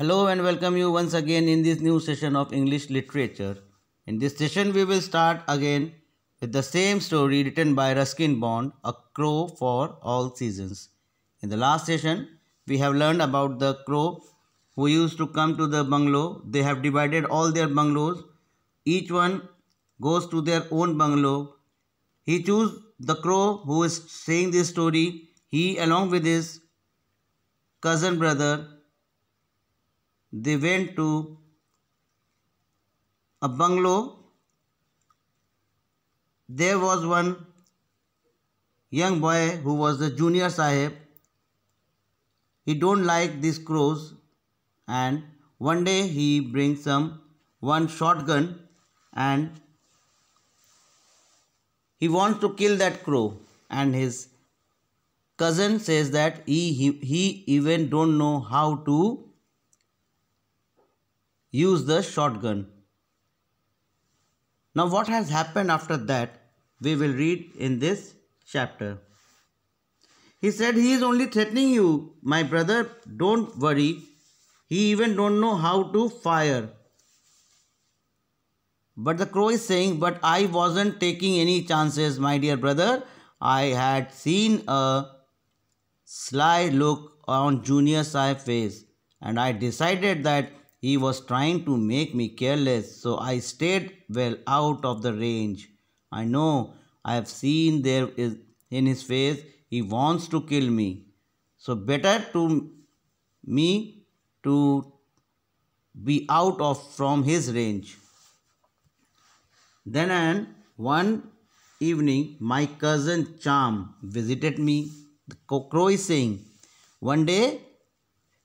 Hello and welcome you once again in this new session of English literature. In this session we will start again with the same story written by Ruskin Bond, A Crow for All Seasons. In the last session we have learned about the crow who used to come to the bungalow. They have divided all their bungalows. Each one goes to their own bungalow. He chose the crow who is saying this story. He along with his cousin brother they went to a bungalow. There was one young boy who was the junior sahib. He don't like these crows and one day he brings some one shotgun and he wants to kill that crow and his cousin says that he, he, he even don't know how to use the shotgun. Now what has happened after that we will read in this chapter. He said he is only threatening you my brother don't worry he even don't know how to fire. But the crow is saying but I wasn't taking any chances my dear brother I had seen a sly look on Junior's eye face and I decided that he was trying to make me careless, so I stayed well out of the range. I know I have seen there is in his face he wants to kill me. So better to me to be out of from his range. Then and one evening my cousin Charm visited me. The crow is saying, one day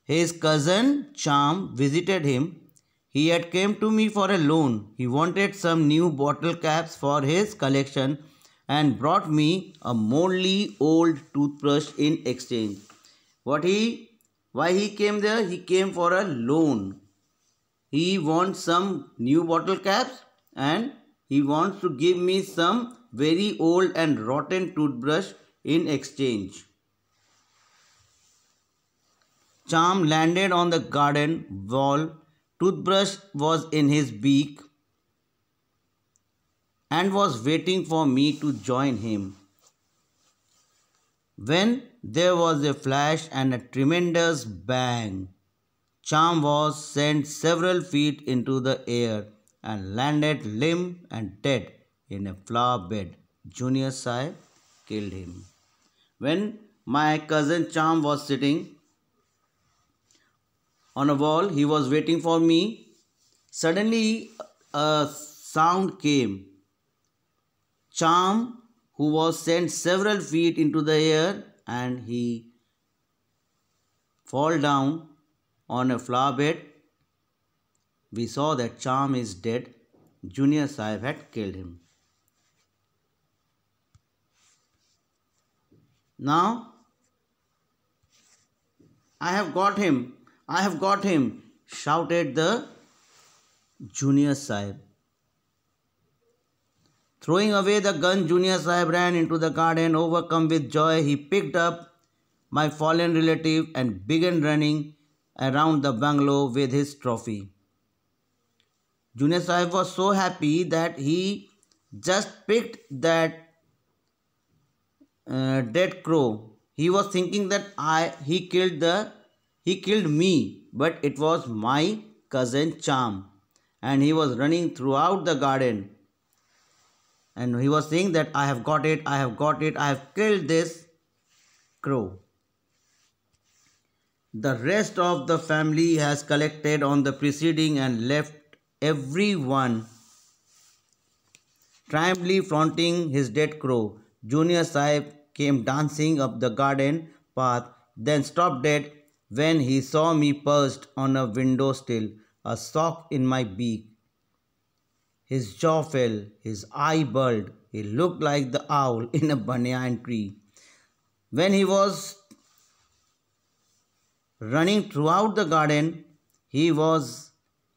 his cousin Cham visited him. He had came to me for a loan. He wanted some new bottle caps for his collection and brought me a moldy old toothbrush in exchange. What he why he came there? He came for a loan. He wants some new bottle caps and he wants to give me some very old and rotten toothbrush in exchange. Charm landed on the garden wall. Toothbrush was in his beak and was waiting for me to join him. When there was a flash and a tremendous bang, Charm was sent several feet into the air and landed limp and dead in a flower bed. Junior Sai killed him. When my cousin Charm was sitting on a wall. He was waiting for me. Suddenly, a sound came. Charm, who was sent several feet into the air, and he fall down on a flower bed. We saw that Charm is dead. Junior Sahib had killed him. Now, I have got him I have got him, shouted the junior sahib. Throwing away the gun, Junior Sahib ran into the garden. Overcome with joy, he picked up my fallen relative and began running around the bungalow with his trophy. Junior Sahib was so happy that he just picked that uh, dead crow. He was thinking that I he killed the he killed me, but it was my cousin Cham. And he was running throughout the garden. And he was saying that I have got it, I have got it, I have killed this crow. The rest of the family has collected on the preceding and left everyone triumphantly flaunting his dead crow. Junior Sahib came dancing up the garden path, then stopped dead when he saw me perched on a window sill, a sock in my beak. His jaw fell, his eye bulged, he looked like the owl in a banyan tree. When he was running throughout the garden, he was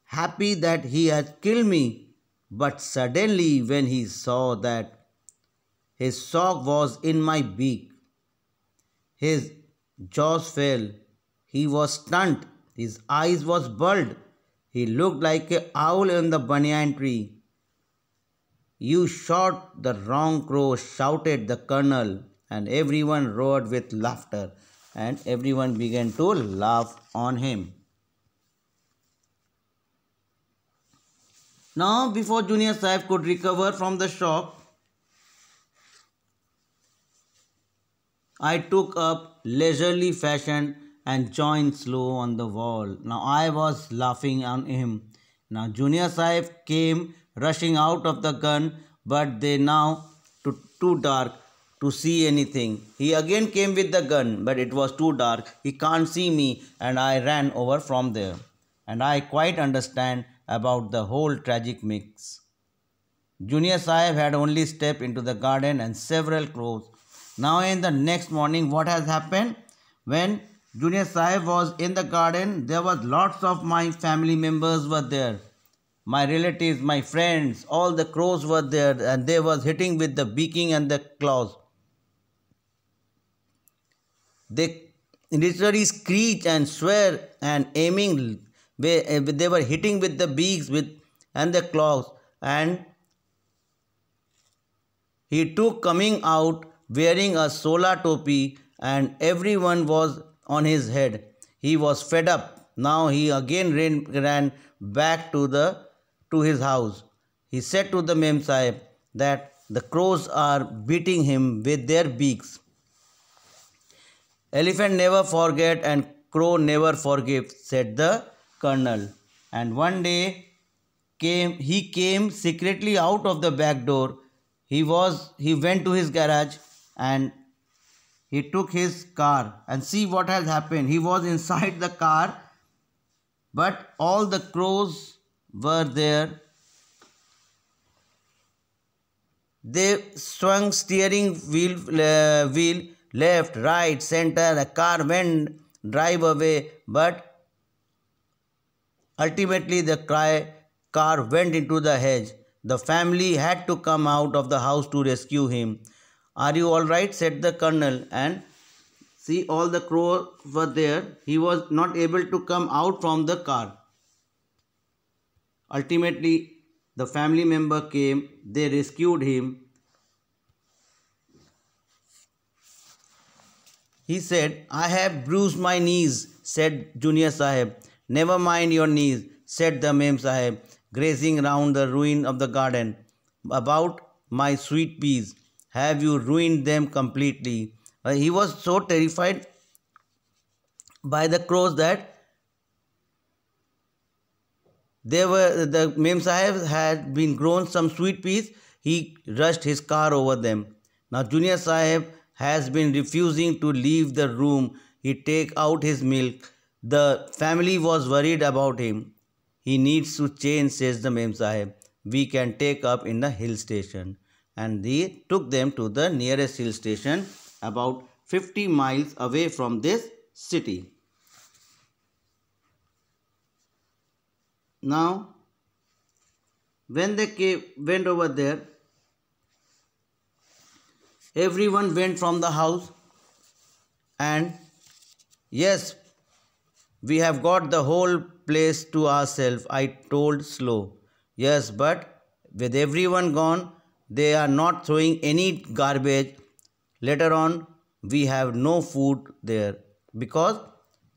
happy that he had killed me. But suddenly, when he saw that his sock was in my beak, his jaws fell, he was stunned. His eyes was bulged. He looked like a owl in the banyan tree. You shot the wrong crow, shouted the colonel, and everyone roared with laughter, and everyone began to laugh on him. Now, before Junior Saif could recover from the shock, I took up leisurely fashion and joined slow on the wall. Now I was laughing on him. Now Junior Saif came rushing out of the gun, but they now too too dark to see anything. He again came with the gun, but it was too dark. He can't see me, and I ran over from there. And I quite understand about the whole tragic mix. Junior Saif had only stepped into the garden and several crows. Now in the next morning, what has happened? When Junior Sahib was in the garden. There was lots of my family members were there. My relatives, my friends, all the crows were there and they was hitting with the beaking and the claws. They literally screech and swear and aiming. They were hitting with the beaks with and the claws and he took coming out wearing a solar topi and everyone was on his head. He was fed up. Now he again ran, ran back to, the, to his house. He said to the Mem Sahib that the crows are beating him with their beaks. Elephant never forget and crow never forgive, said the colonel. And one day came he came secretly out of the back door. He was he went to his garage and he took his car and see what has happened. He was inside the car, but all the crows were there. They swung steering wheel, uh, wheel left, right, center. The car went drive away, but ultimately the cry, car went into the hedge. The family had to come out of the house to rescue him. Are you alright? said the colonel. And see, all the crows were there. He was not able to come out from the car. Ultimately, the family member came. They rescued him. He said, I have bruised my knees, said Junior Sahib. Never mind your knees, said the Mem Sahib, grazing round the ruin of the garden. About my sweet peas have you ruined them completely? Uh, he was so terrified by the crows that they were the Mem Sahib had been grown some sweet peas. He rushed his car over them. Now Junior Sahib has been refusing to leave the room. He take out his milk. The family was worried about him. He needs to change, says the Mem Sahib. We can take up in the hill station and they took them to the nearest hill station about 50 miles away from this city. Now, when they came, went over there, everyone went from the house and yes, we have got the whole place to ourselves, I told Slow. Yes, but with everyone gone, they are not throwing any garbage later on we have no food there because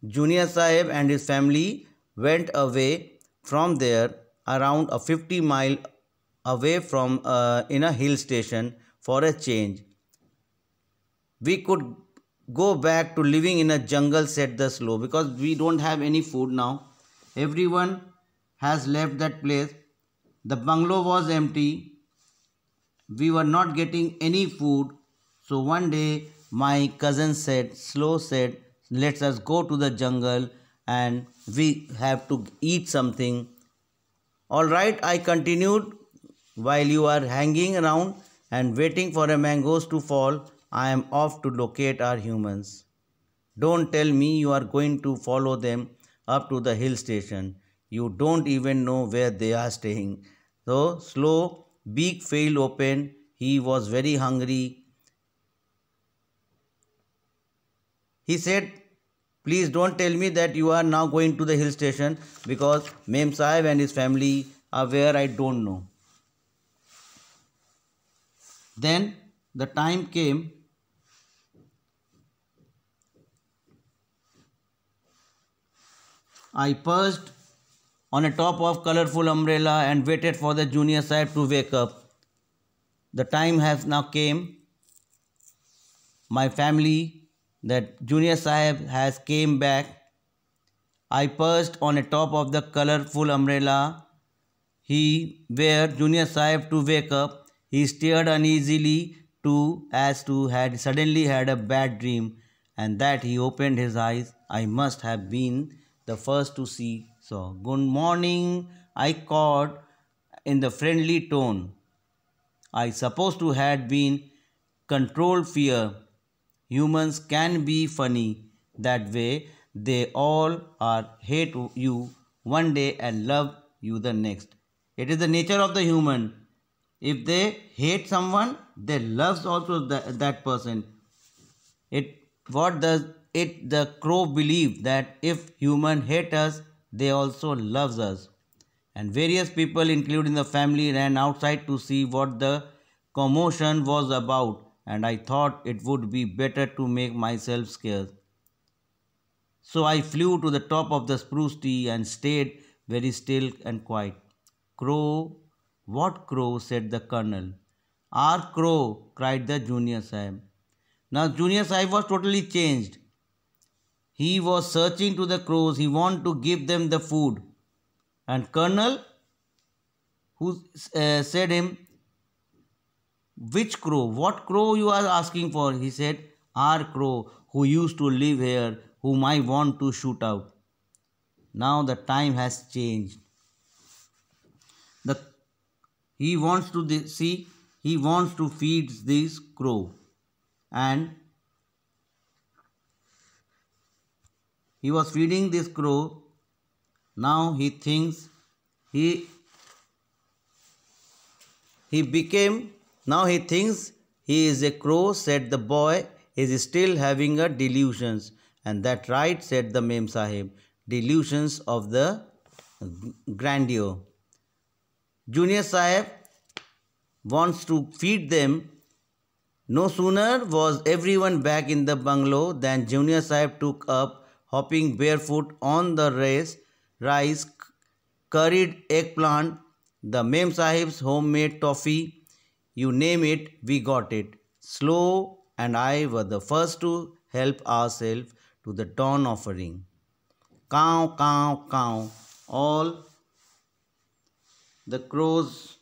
junior sahib and his family went away from there around a 50 mile away from uh, in a hill station for a change we could go back to living in a jungle said the slow because we don't have any food now everyone has left that place the bungalow was empty we were not getting any food. So one day my cousin said, Slow said, let us go to the jungle and we have to eat something. Alright, I continued while you are hanging around and waiting for a mangoes to fall. I am off to locate our humans. Don't tell me you are going to follow them up to the hill station. You don't even know where they are staying. So, slow beak failed open. He was very hungry. He said, please don't tell me that you are now going to the hill station because Mem Sahib and his family are where I don't know. Then the time came I purged on a top of colorful umbrella and waited for the junior sahib to wake up. The time has now came. My family, that junior sahib has came back. I perched on a top of the colorful umbrella. He where junior sahib to wake up. He stared uneasily to as to had suddenly had a bad dream and that he opened his eyes. I must have been the first to see so, good morning, I called in the friendly tone. I supposed to had been controlled fear. Humans can be funny that way. They all are hate you one day and love you the next. It is the nature of the human. If they hate someone, they loves also that, that person. It what does it the crow believe that if human hate us, they also loves us and various people including the family ran outside to see what the commotion was about and I thought it would be better to make myself scarce. So I flew to the top of the spruce tree and stayed very still and quiet. Crow, what crow? said the colonel. Our crow, cried the junior Sam. Now junior Sam was totally changed. He was searching to the crows. He wanted to give them the food. And Colonel, who uh, said him, which crow? What crow you are asking for? He said, our crow who used to live here, whom I want to shoot out. Now the time has changed. The, he wants to see, he wants to feed this crow. And He was feeding this crow. Now he thinks he he became now he thinks he is a crow, said the boy, is still having a delusions. And that right, said the Mem Sahib, delusions of the grandeur. Junior Sahib wants to feed them. No sooner was everyone back in the bungalow than Junior Sahib took up hopping barefoot on the rice, rice curried eggplant, the Mem Sahib's homemade toffee, you name it, we got it. Slow and I were the first to help ourselves to the dawn offering. Cow, cow, cow, all the crows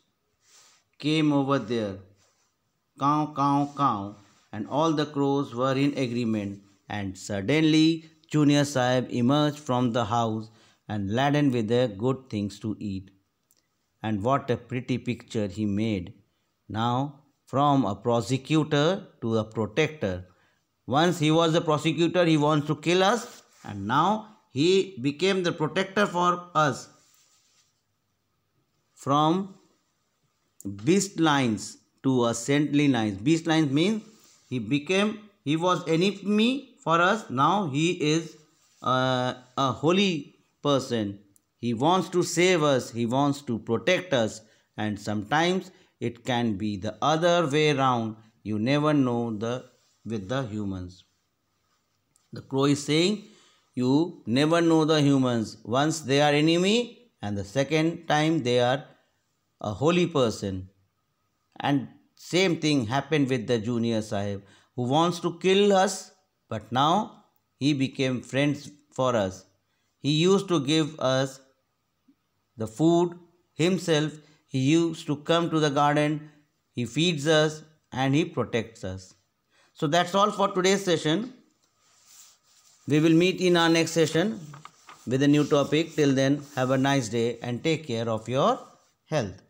came over there. Cow, cow, cow, and all the crows were in agreement. And suddenly Junior Sahib emerged from the house and laden with the good things to eat. And what a pretty picture he made. Now, from a prosecutor to a protector. Once he was the prosecutor, he wants to kill us, and now he became the protector for us. From beast lines to a saintly lines. Beast lines means he became, he was enemy for us. Now he is uh, a holy person. He wants to save us. He wants to protect us. And sometimes it can be the other way around. You never know the with the humans. The crow is saying, you never know the humans. Once they are enemy and the second time they are a holy person. And same thing happened with the junior sahib who wants to kill us but now he became friends for us. He used to give us the food himself. He used to come to the garden. He feeds us and he protects us. So that's all for today's session. We will meet in our next session with a new topic. Till then, have a nice day and take care of your health.